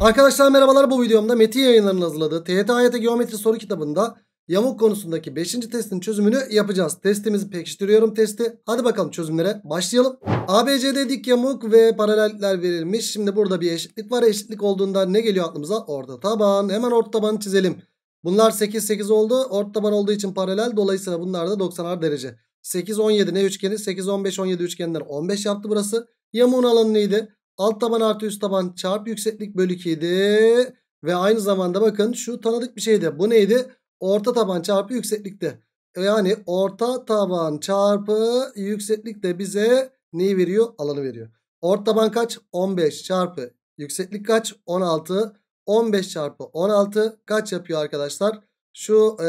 Arkadaşlar merhabalar bu videomda Meti yayınlarının hazırladığı TET AYT Geometri soru kitabında yamuk konusundaki 5. testin çözümünü yapacağız. Testimizi pekiştiriyorum testi. Hadi bakalım çözümlere başlayalım. ABCD dik yamuk ve paralellikler verilmiş. Şimdi burada bir eşitlik var. Eşitlik olduğunda ne geliyor aklımıza? Orta taban. Hemen orta tabanı çizelim. Bunlar 8 8 oldu. Orta taban olduğu için paralel. Dolayısıyla bunlar da 90'ar derece. 8 17 ne üçgeni? 8 15 17 üçgeninden 15 yaptı burası. Yamuğun alanı neydi? Alt taban artı üst taban çarp yükseklik bölü 2'ydi. Ve aynı zamanda bakın şu tanıdık bir şeydi. Bu neydi? Orta taban çarpı yükseklikti. E, yani orta taban çarpı yükseklik de bize neyi veriyor? Alanı veriyor. Orta taban kaç? 15 çarpı yükseklik kaç? 16. 15 çarpı 16 kaç yapıyor arkadaşlar? Şu e,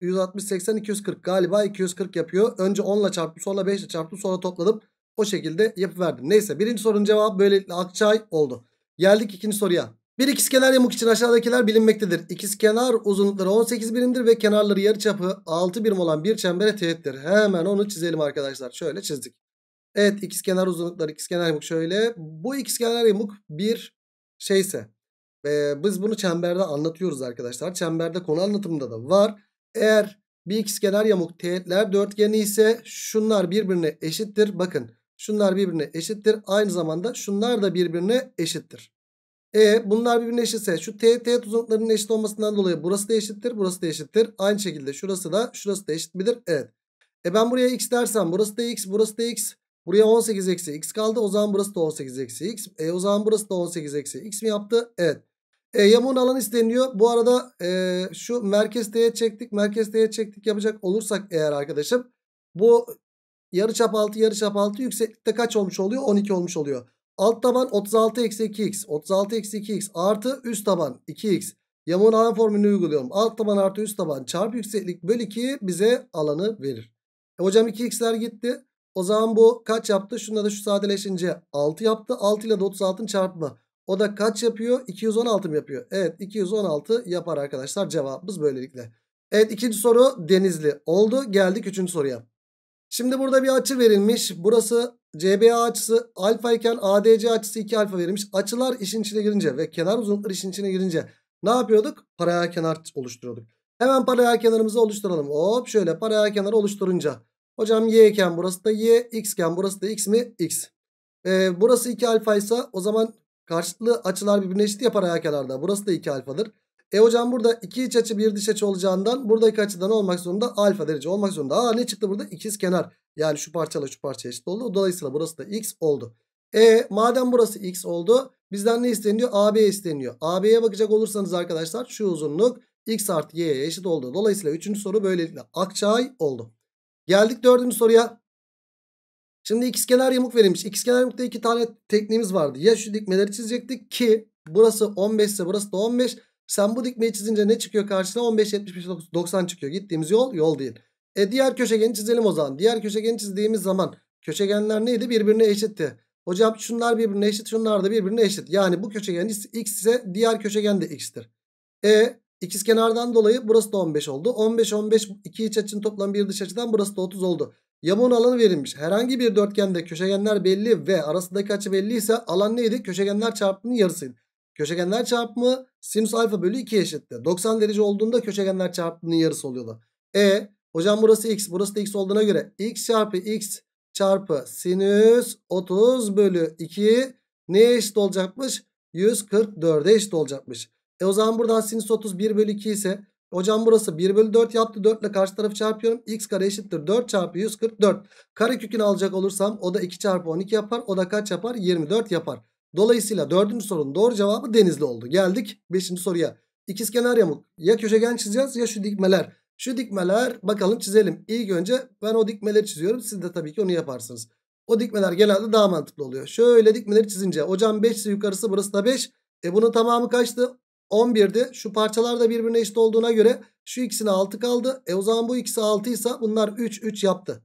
160, 80, 240 galiba 240 yapıyor. Önce 10 ile çarptım sonra 5 ile çarptım sonra topladım. O şekilde yapıverdim. Neyse birinci sorunun cevabı böylelikle Akçay oldu. Geldik ikinci soruya. Bir ikizkenar yamuk için aşağıdakiler bilinmektedir. İkizkenar uzunlukları 18 birimdir ve kenarları yarıçapı 6 birim olan bir çembere teğettir. Hemen onu çizelim arkadaşlar. Şöyle çizdik. Evet ikizkenar uzunlukları ikizkenar yamuk şöyle. Bu ikizkenar yamuk bir şeyse. Ee, biz bunu çemberde anlatıyoruz arkadaşlar. Çemberde konu anlatımında da var. Eğer bir ikizkenar yamuk teğetler dörtgeni ise şunlar birbirine eşittir. Bakın Şunlar birbirine eşittir. Aynı zamanda şunlar da birbirine eşittir. E bunlar birbirine eşitse şu T teğet uzunluklarının eşit olmasından dolayı burası da eşittir. Burası da eşittir. Aynı şekilde şurası da şurası da eşit midir? Evet. E ben buraya x dersem burası da x burası da x. Buraya 18 eksi x kaldı. O zaman burası da 18 eksi x. E o zaman burası da 18 eksi x mi yaptı? Evet. E, yamuğun alanı isteniyor. Bu arada e, şu merkez teğet çektik. Merkez teğet çektik yapacak olursak eğer arkadaşım. Bu Yarı çap 6 yarı çap 6 yükseklikte kaç olmuş oluyor? 12 olmuş oluyor. Alt taban 36 eksi 2x. 36 eksi 2x artı üst taban 2x. Yamuğun alan formülünü uyguluyorum. Alt taban artı üst taban çarp yükseklik böl 2 bize alanı verir. E hocam 2x'ler gitti. O zaman bu kaç yaptı? Şunda da şu sadeleşince 6 yaptı. 6 ile de 36'ın çarpımı. O da kaç yapıyor? 216 mı yapıyor? Evet 216 yapar arkadaşlar cevabımız böylelikle. Evet ikinci soru denizli oldu. Geldik üçüncü soruya. Şimdi burada bir açı verilmiş. Burası CBA açısı alfa iken ADC açısı 2 alfa verilmiş. Açılar işin içine girince ve kenar uzunlukları işin içine girince ne yapıyorduk? Paralel kenar oluşturuyorduk. Hemen paralel kenarımızı oluşturalım. Hop şöyle paralel kenarı oluşturunca. Hocam y iken burası da y, x iken burası da x mi? x. Ee, burası 2 alfa ise o zaman karşılıklı açılar birbirine eşit ya paralel kenarda. Burası da 2 alfadır. E hocam burada iki iç açı bir dış açı olacağından buradaki açıdan olmak zorunda alfa derece olmak zorunda. Aa ne çıktı burada? İkiz kenar. Yani şu parçayla şu parça eşit oldu. Dolayısıyla burası da x oldu. E madem burası x oldu bizden ne isteniyor? AB isteniyor. AB'ye bakacak olursanız arkadaşlar şu uzunluk x artı y'ye eşit oldu. Dolayısıyla üçüncü soru böylelikle akçay oldu. Geldik dördüncü soruya. Şimdi ikizkenar yamuk verilmiş. İkizkenar yamukta iki tane tekniğimiz vardı. Ya şu dikmeleri çizecektik ki burası 15 ise burası da 15. Sen bu dikmeyi çizince ne çıkıyor karşına? 15, 75, 90 çıkıyor. Gittiğimiz yol yol değil. E diğer köşegeni çizelim o zaman. Diğer köşegeni çizdiğimiz zaman köşegenler neydi? Birbirine eşitti. Hocam şunlar birbirine eşit, şunlar da birbirine eşit. Yani bu köşegen x ise diğer köşegen de x'tir. E ikiz kenardan dolayı burası da 15 oldu. 15 15 iki iç açının toplam bir dış açıdan burası da 30 oldu. Yamuğun alanı verilmiş. Herhangi bir dörtgende köşegenler belli ve arasındaki açı belliyse alan neydi? Köşegenler çarpımının yarısıydı. Köşegenler çarpımı sinüs alfa bölü 2 eşittir. 90 derece olduğunda köşegenler çarpımının yarısı oluyordu. E hocam burası x burası da x olduğuna göre x çarpı x çarpı sinüs 30 bölü 2 neye eşit olacakmış? 144'e eşit olacakmış. E o zaman buradan sinüs 30 1 bölü 2 ise hocam burası 1 bölü 4 yaptı. 4 ile karşı tarafı çarpıyorum. x kare eşittir 4 çarpı 144. Kare kökünü alacak olursam o da 2 çarpı 12 yapar. O da kaç yapar? 24 yapar. Dolayısıyla dördüncü sorunun doğru cevabı denizli oldu. Geldik beşinci soruya. İkiz kenar yamuk. Ya köşegen çizeceğiz ya şu dikmeler. Şu dikmeler bakalım çizelim. İlk önce ben o dikmeleri çiziyorum. Siz de tabii ki onu yaparsınız. O dikmeler genelde daha mantıklı oluyor. Şöyle dikmeleri çizince. Hocam 5 yukarısı burası da 5. E bunun tamamı kaçtı? 11'di. Şu parçalar da birbirine eşit olduğuna göre şu ikisine 6 kaldı. E o zaman bu ikisi 6 ise bunlar 3 3 yaptı.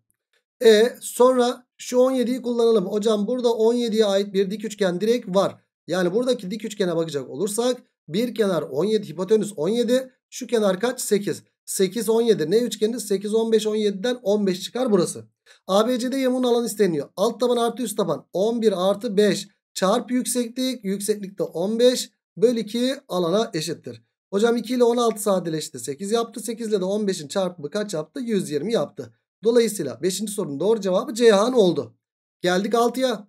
E sonra şu 17'yi kullanalım. Hocam burada 17'ye ait bir dik üçgen direkt var. Yani buradaki dik üçgene bakacak olursak bir kenar 17 hipotenüs 17 şu kenar kaç 8. 8 17 ne üçgeni 8 15 17'den 15 çıkar burası. ABC'de yamun alan isteniyor. Alt taban artı üst taban 11 artı 5 çarpı yükseklik yükseklikte 15 bölü 2 alana eşittir. Hocam 2 ile 16 sadeleşti 8 yaptı 8 ile de 15'in çarpımı kaç yaptı 120 yaptı. Dolayısıyla 5. sorunun doğru cevabı Ceyhan oldu. Geldik 6'ya.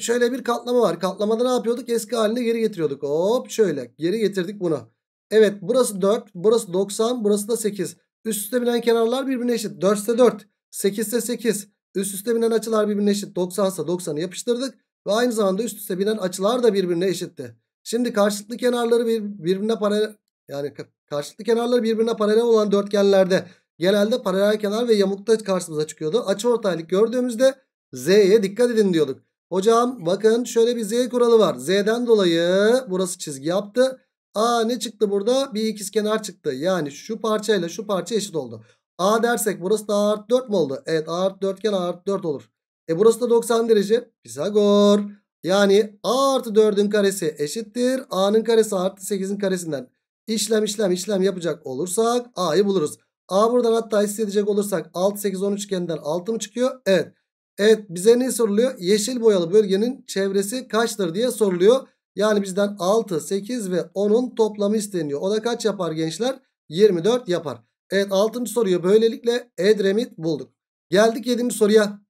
Şöyle bir katlama var. Katlamada ne yapıyorduk? Eski haline geri getiriyorduk. Hop şöyle geri getirdik bunu. Evet burası 4, burası 90, burası da 8. Üst üste binen kenarlar birbirine eşit. 4 ise 4, 8 ise 8. Üst üste binen açılar birbirine eşit. 90 ise 90'ı yapıştırdık. Ve aynı zamanda üst üste binen açılar da birbirine eşitti. Şimdi karşılıklı kenarları birbirine paralel yani karşılıklı kenarları birbirine paralel olan dörtgenlerde genelde paralel kenar ve yamukta karşımıza çıkıyordu. Açı ortaylık gördüğümüzde z'ye dikkat edin diyorduk. Hocam bakın şöyle bir z kuralı var. Z'den dolayı burası çizgi yaptı. A ne çıktı burada? Bir ikiz kenar çıktı. Yani şu parçayla şu parça eşit oldu. A dersek burası da A 4 mü oldu? Evet art 4 iken art 4 olur. E burası da 90 derece. Pisagor. Yani A artı 4'ün karesi eşittir. A'nın karesi artı 8'in karesinden. İşlem işlem işlem yapacak olursak A'yı buluruz. A buradan hatta hissedecek olursak 6 8 10 üçgeninden 6 mı çıkıyor? Evet. Evet bize ne soruluyor? Yeşil boyalı bölgenin çevresi kaçtır diye soruluyor. Yani bizden 6, 8 ve 10'un toplamı isteniyor. O da kaç yapar gençler? 24 yapar. Evet 6. soruyu böylelikle Edremit bulduk. Geldik 7. soruya.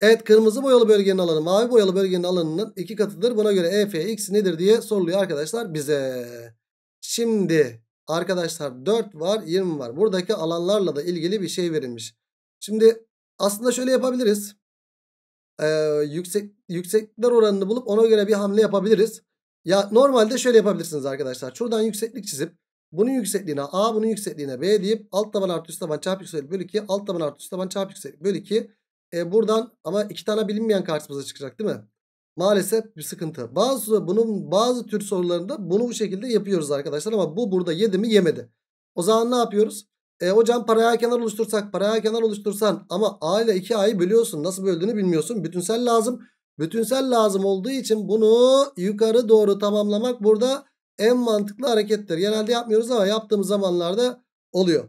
Evet kırmızı boyalı bölgenin alanı mavi boyalı bölgenin alanının iki katıdır. Buna göre EFx nedir diye soruluyor arkadaşlar bize. Şimdi Arkadaşlar 4 var 20 var. Buradaki alanlarla da ilgili bir şey verilmiş. Şimdi aslında şöyle yapabiliriz. Ee, yüksek Yükseklikler oranını bulup ona göre bir hamle yapabiliriz. Ya normalde şöyle yapabilirsiniz arkadaşlar. Şuradan yükseklik çizip bunun yüksekliğine A bunun yüksekliğine B deyip alt taban artı üst taban çarpı yükseklik bölü 2 alt taban artı üst taban çarpı yükseklik bölü 2. E, buradan ama iki tane bilinmeyen karşımıza çıkacak değil mi? Maalesef bir sıkıntı. Bazı bunun bazı tür sorularında bunu bu şekilde yapıyoruz arkadaşlar ama bu burada yedi mi yemedi. O zaman ne yapıyoruz? E, hocam paraya kenar oluştursak paraya kenar oluştursan ama A ile 2A'yı bölüyorsun. Nasıl böldüğünü bilmiyorsun. Bütünsel lazım. Bütünsel lazım olduğu için bunu yukarı doğru tamamlamak burada en mantıklı harekettir. Genelde yapmıyoruz ama yaptığımız zamanlarda oluyor.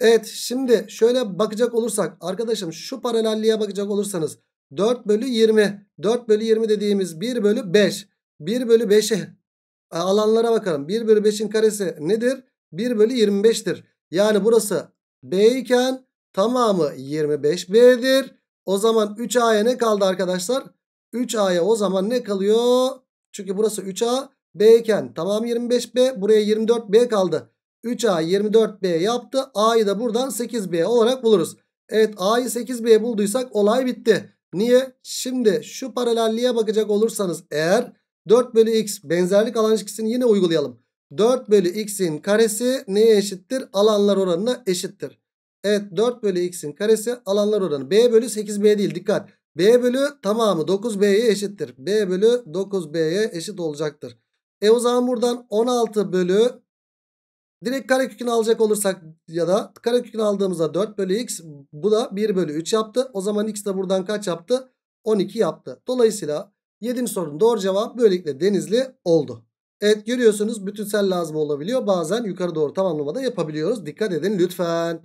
Evet şimdi şöyle bakacak olursak arkadaşım şu paralelliğe bakacak olursanız 4 bölü 20. 4 bölü 20 dediğimiz 1 bölü 5. 1 bölü 5'e e, alanlara bakalım. 1 bölü 5'in karesi nedir? 1 bölü 25'tir. Yani burası B iken tamamı 25B'dir. O zaman 3A'ya ne kaldı arkadaşlar? 3A'ya o zaman ne kalıyor? Çünkü burası 3A. B iken tamam 25B. Buraya 24B kaldı. 3A 24B yaptı. A'yı da buradan 8B olarak buluruz. Evet A'yı 8B bulduysak olay bitti. Niye? Şimdi şu paralelliğe bakacak olursanız eğer 4 bölü x benzerlik alan ilişkisini yine uygulayalım. 4 bölü x'in karesi neye eşittir? Alanlar oranına eşittir. Evet 4 bölü x'in karesi alanlar oranı. B bölü 8b değil dikkat. B bölü tamamı 9b'ye eşittir. B bölü 9b'ye eşit olacaktır. E o zaman buradan 16 bölü Direkt karekökünü alacak olursak ya da karekökünü aldığımızda 4 bölü x bu da 1 bölü 3 yaptı. O zaman x de buradan kaç yaptı? 12 yaptı. Dolayısıyla 7. sorunun doğru cevap böylelikle denizli oldu. Evet görüyorsunuz bütünsel lazım olabiliyor. Bazen yukarı doğru tamamlamada yapabiliyoruz. Dikkat edin lütfen.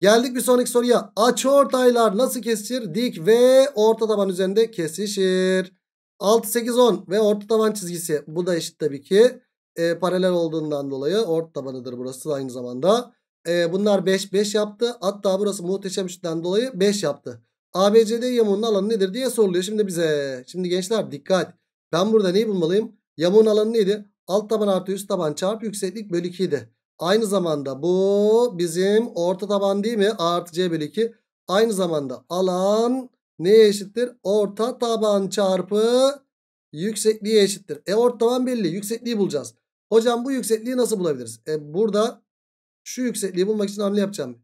Geldik bir sonraki soruya. Açıortaylar nasıl kesişir? Dik ve orta taban üzerinde kesişir. 6, 8, 10 ve orta taban çizgisi. Bu da eşit tabii ki e, paralel olduğundan dolayı ort tabanıdır burası aynı zamanda. E, bunlar 5 5 yaptı. Hatta burası muhteşem üçten dolayı 5 yaptı. ABCD yamuğunun alanı nedir diye soruluyor şimdi bize. Şimdi gençler dikkat. Ben burada neyi bulmalıyım? Yamuğun alanı neydi? Alt taban artı üst taban çarpı yükseklik bölü 2 idi. Aynı zamanda bu bizim orta taban değil mi? A artı C bölü 2. Aynı zamanda alan neye eşittir? Orta taban çarpı yüksekliğe eşittir. E orta taban belli. Yüksekliği bulacağız. Hocam bu yüksekliği nasıl bulabiliriz? E, burada şu yüksekliği bulmak için hamle yapacağım.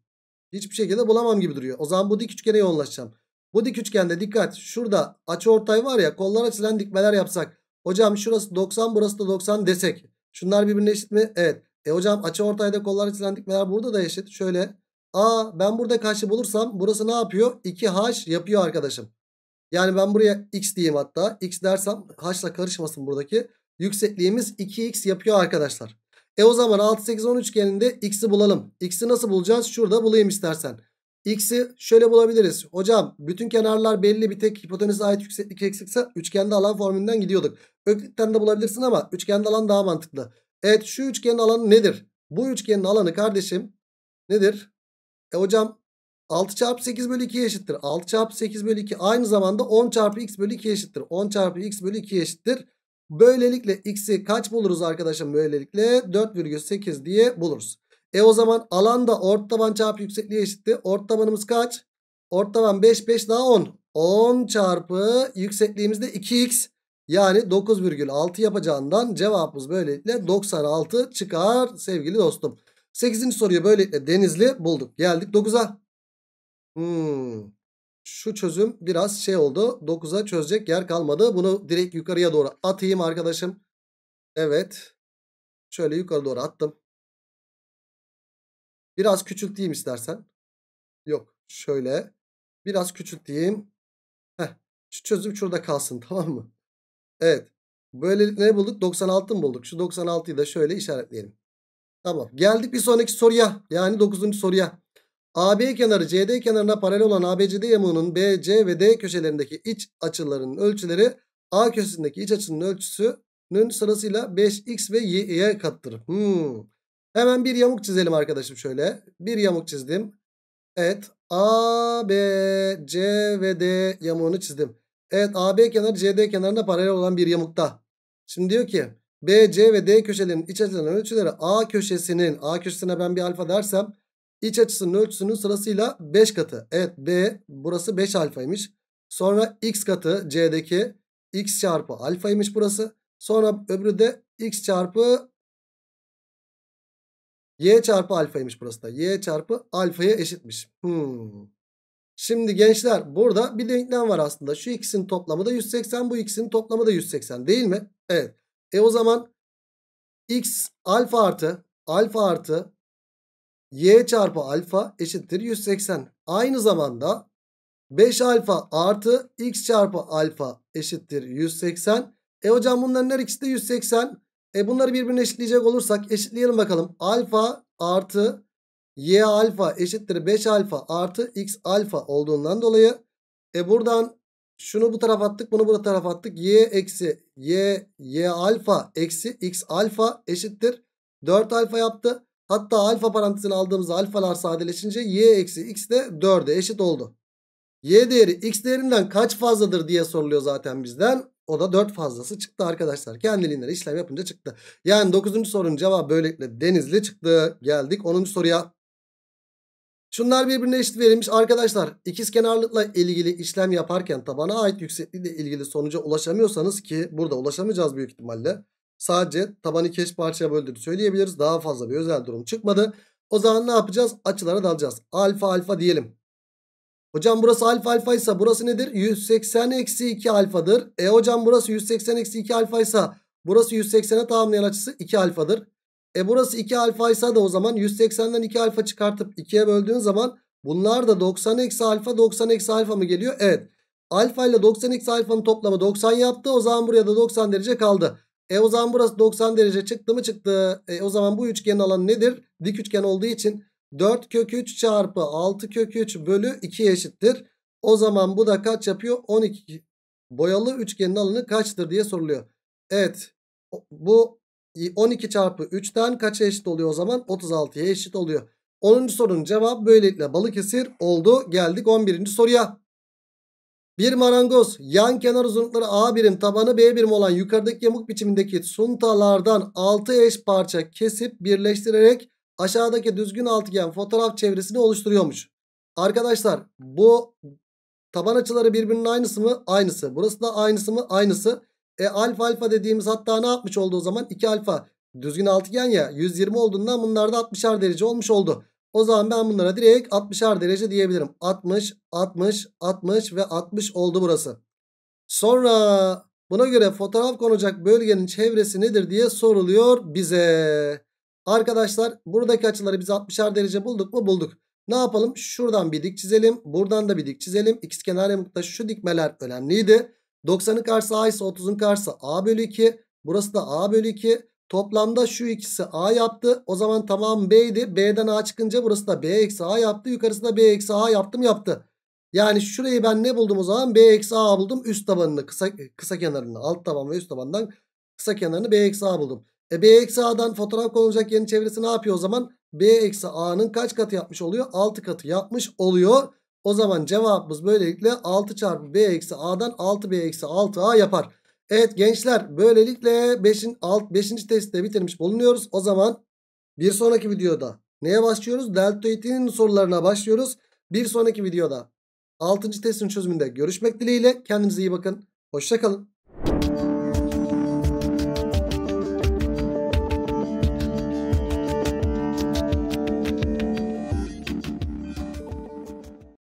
Hiçbir şekilde bulamam gibi duruyor. O zaman bu dik üçgene yoğunlaşacağım. Bu dik üçgende dikkat. Şurada açı ortay var ya kollar açılan dikmeler yapsak. Hocam şurası 90 burası da 90 desek. Şunlar birbirine eşit mi? Evet. E hocam açı ortayda kollar açılan dikmeler burada da eşit. Şöyle. Aa ben burada kaçı bulursam burası ne yapıyor? 2H yapıyor arkadaşım. Yani ben buraya X diyeyim hatta. X dersem H'la karışmasın buradaki. Yüksekliğimiz 2x yapıyor arkadaşlar. E o zaman 6 8 10 üçgeninde x'i bulalım. X'i nasıl bulacağız? Şurada bulayım istersen. X'i şöyle bulabiliriz. Hocam bütün kenarlar belli bir tek hipotenüse ait yükseklik eksikse üçgende alan formülünden gidiyorduk. Öklitten de bulabilirsin ama üçgende alan daha mantıklı. Evet şu üçgenin alanı nedir? Bu üçgenin alanı kardeşim nedir? E hocam 6 çarpı 8 bölü 2 eşittir. 6 çarpı 8 bölü 2 aynı zamanda 10 çarpı x bölü 2 eşittir. 10 çarpı x bölü 2 eşittir. Böylelikle x'i kaç buluruz arkadaşım? Böylelikle 4,8 diye buluruz. E o zaman alanda da ort taban çarpı yüksekliğe eşitti. Ort tabanımız kaç? Ort taban 5 5 daha 10. 10 çarpı yüksekliğimizde 2x. Yani 9,6 yapacağından cevabımız böylelikle 96 çıkar sevgili dostum. 8. soruyu böylelikle denizli bulduk. Geldik 9'a. Hmm şu çözüm biraz şey oldu. 9'a çözecek yer kalmadı. Bunu direkt yukarıya doğru atayım arkadaşım. Evet. Şöyle yukarı doğru attım. Biraz küçülteyim istersen. Yok. Şöyle. Biraz küçülteyim. Heh. Şu çözüm şurada kalsın tamam mı? Evet. Böyle ne bulduk? 96 mı bulduk? Şu 96'yı da şöyle işaretleyelim. Tamam. Geldik bir sonraki soruya. Yani 9. soruya. AB kenarı CD kenarına paralel olan ABCD yamuğunun BC ve D köşelerindeki iç açılarının ölçüleri A köşesindeki iç açının ölçüsünün sırasıyla 5x ve y'ye kattır. Hmm. Hemen bir yamuk çizelim arkadaşım şöyle. Bir yamuk çizdim. Evet. A, B, C ve D yamuğunu çizdim. Evet AB kenarı CD kenarına paralel olan bir yamukta. Şimdi diyor ki BC ve D köşelerinin iç açılarının ölçüleri A köşesinin A köşesine ben bir alfa dersem İç açısının ölçüsünün sırasıyla 5 katı. Evet B burası 5 alfaymış. Sonra x katı C'deki x çarpı alfaymış burası. Sonra öbürü de x çarpı y çarpı alfaymış burası da. Y çarpı alfaya eşitmiş. Hmm. Şimdi gençler burada bir denklem var aslında. Şu ikisinin toplamı da 180 bu ikisinin toplamı da 180 değil mi? Evet. E o zaman x alfa artı alfa artı y çarpı alfa eşittir 180. Aynı zamanda 5 alfa artı x çarpı alfa eşittir 180. E hocam bunların her ikisi de 180. E bunları birbirine eşitleyecek olursak eşitleyelim bakalım. Alfa artı y alfa eşittir 5 alfa artı x alfa olduğundan dolayı. E buradan şunu bu tarafa attık bunu bu tarafa attık. y eksi y y alfa eksi x alfa eşittir. 4 alfa yaptı. Hatta alfa parantezini aldığımızda alfalar sadeleşince y eksi x de 4'e eşit oldu. Y değeri x değerinden kaç fazladır diye soruluyor zaten bizden. O da 4 fazlası çıktı arkadaşlar. Kendiliğinden işlem yapınca çıktı. Yani 9. sorunun cevabı böylelikle denizli çıktı. Geldik 10. soruya. Şunlar birbirine eşit verilmiş. Arkadaşlar ikiz kenarlıkla ilgili işlem yaparken tabana ait yüksekliğiyle ilgili sonuca ulaşamıyorsanız ki burada ulaşamayacağız büyük ihtimalle. Sadece tabanı keş parçaya böldüğünü söyleyebiliriz. Daha fazla bir özel durum çıkmadı. O zaman ne yapacağız? Açılara dalacağız. Alfa alfa diyelim. Hocam burası alfa alfa ise burası nedir? 180 eksi 2 alfadır. E hocam burası 180 eksi 2 alfa ise burası 180'e tamamlayan açısı 2 alfadır. E burası 2 alfa ise de o zaman 180'den 2 alfa çıkartıp 2'ye böldüğün zaman bunlar da 90 eksi alfa 90 eksi alfa mı geliyor? Evet. Alfa ile 90 eksi alfanın toplamı 90 yaptı. O zaman buraya da 90 derece kaldı. E o zaman burası 90 derece çıktı mı çıktı. E o zaman bu üçgenin alanı nedir? Dik üçgen olduğu için 4 kök 3 çarpı 6 kök 3 bölü 2 eşittir. O zaman bu da kaç yapıyor? 12. Boyalı üçgenin alanı kaçtır diye soruluyor. Evet bu 12 çarpı 3'ten kaça eşit oluyor o zaman? 36'ya eşit oluyor. 10. sorunun cevabı böylelikle balık Balıkesir oldu. Geldik 11. soruya. Bir marangoz yan kenar uzunlukları A birim tabanı B birim olan yukarıdaki yamuk biçimindeki suntalardan 6 eş parça kesip birleştirerek aşağıdaki düzgün altıgen fotoğraf çevresini oluşturuyormuş. Arkadaşlar bu taban açıları birbirinin aynısı mı? Aynısı. Burası da aynısı mı? Aynısı. E alfa alfa dediğimiz hatta ne yapmış oldu o zaman? 2 alfa. Düzgün altıgen ya 120 olduğundan bunlar da 60'ar derece olmuş oldu. O zaman ben bunlara direkt 60'ar derece diyebilirim. 60, 60, 60 ve 60 oldu burası. Sonra buna göre fotoğraf konacak bölgenin çevresi nedir diye soruluyor bize. Arkadaşlar buradaki açıları biz 60'ar derece bulduk mu? Bulduk. Ne yapalım? Şuradan bir dik çizelim. Buradan da bir dik çizelim. İkizkenar yamukta şu dikmeler önemliydi. 90'ın karşısı A ise 30'un karşısı A bölü 2. Burası da A bölü 2. Toplamda şu ikisi A yaptı. O zaman tamam B'ydi. B'den A çıkınca burası da B eksi A yaptı. Yukarısı da B eksi A yaptım yaptı. Yani şurayı ben ne buldum o zaman? B eksi A buldum. Üst tabanını kısa, kısa kenarını alt taban ve üst tabandan kısa kenarını B eksi A buldum. E B eksi A'dan fotoğraf konulacak yerin çevresi ne yapıyor o zaman? B eksi A'nın kaç katı yapmış oluyor? 6 katı yapmış oluyor. O zaman cevabımız böylelikle 6 çarpı B eksi A'dan 6 B eksi 6 A yapar. Evet gençler böylelikle 5. alt 5. testte bitirmiş bulunuyoruz. O zaman bir sonraki videoda neye başlıyoruz? Deltoid'in sorularına başlıyoruz. Bir sonraki videoda 6. testin çözümünde görüşmek dileğiyle. Kendinize iyi bakın. Hoşçakalın.